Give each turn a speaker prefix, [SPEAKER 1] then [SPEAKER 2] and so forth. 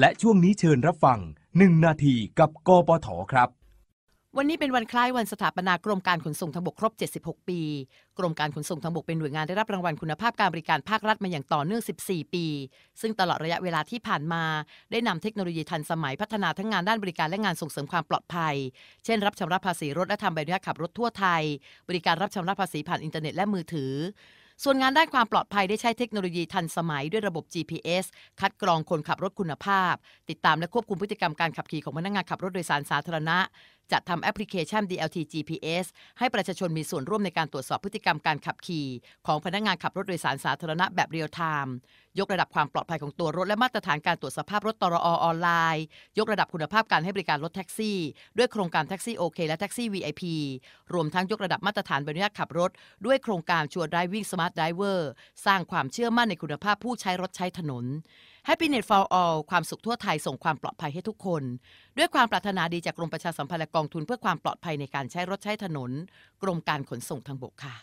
[SPEAKER 1] และช่วงนี้เชิญรับฟัง 1 นาที กับกปทครับ วันนี้เป็นวันคล้ายวันสถาปนากรมการขนส่งทางบกครบ76 ปี กรมการขนส่งทางบกเป็นหน่วยงานได้รับรางวัลคุณภาพการบริการภาครัฐมาอย่างต่อเนื่อง14 ปี ซึ่งตลอดระยะเวลาที่ผ่านมา ได้นำเทคโนโลยีทันสมัยพัฒนาทั้งงานด้านบริการและงานส่งเสริมความปลอดภัย เช่น รับชำระภาษีรถและทำใบอนุญาตขับรถทั่วไทย บริการรับชำระภาษีผ่านอินเทอร์เน็ตและมือถือส่วนงานด้านความปลอดภัยได้ใช้เทคโนโลยีทันสมัยด้วยระบบ GPS คัดกรองคนขับรถคุณภาพ ติดตามและควบคุมพฤติกรรมการขับขี่ของพนักงานขับรถโดยสารสาธารณะจัดทำแอปพลิเคชัน DLT GPS ให้ประชาชนมีส่วนร่วมในการตรวจสอบพฤติกรรมการขับขี่ ของพนักงงานขับรถโดยสารสาธารณะแบบเรียลไทม์ ยกระดับความปลอดภัยของตัวรถและมาตรฐานการตรวจสภาพรถตรอออนไลน์ ยกระดับคุณภาพการให้บริการรถแท็กซี่ ด้วยโครงการแท็กซี่โอเค และแท็กซี่ VIP รวมทั้งยกระดับมาตรฐานใบอนุญาตขับรถด้วยโครงการชัวร์ไดวิ่งสมาร์ทไดเวอร์ สร้างความเชื่อมั่นในคุณภาพผู้ใช้รถใช้ถนน h a p p y n e t for All ความสุขทั่วไทยส่งความปลอดภัยให้ทุกคน ด้วยความปรารถนาดี จากกรมประชาสัมพันธ์และกองทุนเพื่อความปลอดภัยในการใช้รถใช้ถนน กรมการขนส่งทางบกค่ะ